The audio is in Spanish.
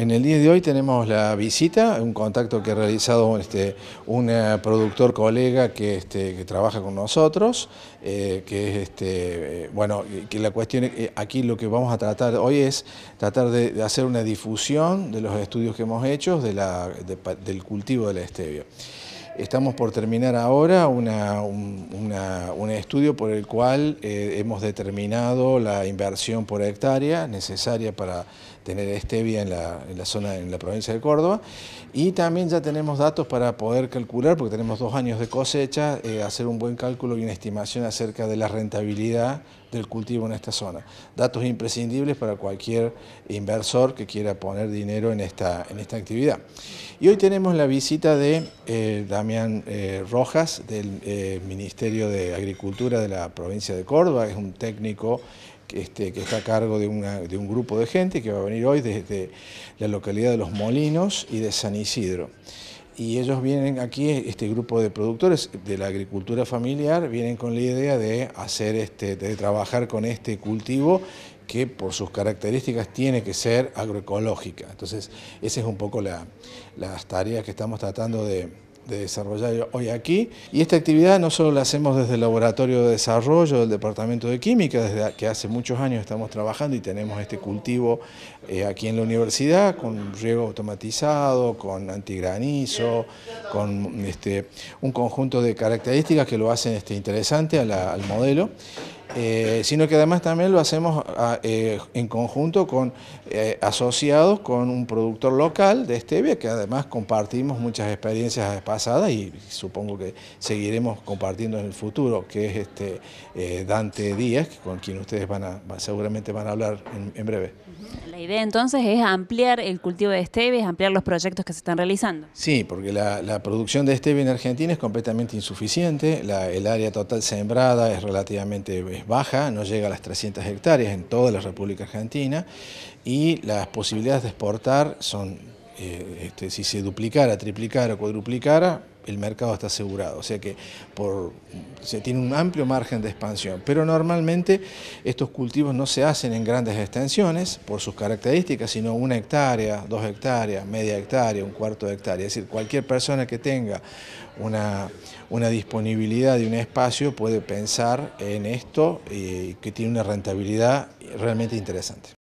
En el día de hoy tenemos la visita, un contacto que ha realizado este, un eh, productor colega este, que, trabaja con nosotros, eh, que es este, eh, bueno, que la cuestión aquí lo que vamos a tratar hoy es tratar de, hacer una difusión de los estudios que hemos hecho del cultivo de la stevia. Estamos por terminar ahora un, estudio por el cual eh, hemos determinado la inversión por hectárea necesaria para tener este en la, en la, zona, en la provincia de Córdoba. Y también ya tenemos datos para poder calcular, porque tenemos dos años de cosecha, eh, hacer un buen cálculo y una estimación acerca de la rentabilidad del cultivo en esta zona. Datos imprescindibles para cualquier inversor que quiera poner dinero en esta, en esta actividad. Y hoy tenemos la visita de eh, Damián eh, Rojas del eh, Ministerio de Agricultura de la provincia de Córdoba, es un técnico que este, está a cargo de, un grupo de gente que va a venir hoy desde la localidad de Los Molinos y de San Isidro y ellos vienen aquí, este grupo de productores de la agricultura familiar, vienen con la idea de hacer este, de trabajar con este cultivo que por sus características tiene que ser agroecológica. Entonces, esa es un poco la, las tareas que estamos tratando de, de desarrollar hoy aquí. Y esta actividad no solo la hacemos desde el Laboratorio de Desarrollo del Departamento de Química, desde que hace muchos años estamos trabajando y tenemos este cultivo eh, aquí en la universidad, con riego automatizado, con antigranizo, con este, un conjunto de características que lo hacen este, interesante al modelo. Eh, sino que además también lo hacemos ah, eh, en conjunto con eh, asociados con un productor local de estevia, que además compartimos muchas experiencias pasadas y supongo que seguiremos compartiendo en el futuro, que es este Dante Díaz, con quien ustedes van a, seguramente van a hablar en, breve. La idea entonces es ampliar el cultivo de stevia, ampliar los proyectos que se están realizando. Sí, porque la, producción de estevia en Argentina es completamente insuficiente, el área total sembrada es relativamente baja, no llega a las 300 hectáreas en toda la República Argentina y las posibilidades de exportar son, eh, este, si se duplicara, triplicara o cuadruplicara, el mercado está asegurado, o sea que por, se tiene un amplio margen de expansión. Pero normalmente estos cultivos no se hacen en grandes extensiones por sus características, sino una hectárea, dos hectáreas, media hectárea, un cuarto de hectárea. Es decir, cualquier persona que tenga una, una disponibilidad de un espacio puede pensar en esto y que tiene una rentabilidad realmente interesante.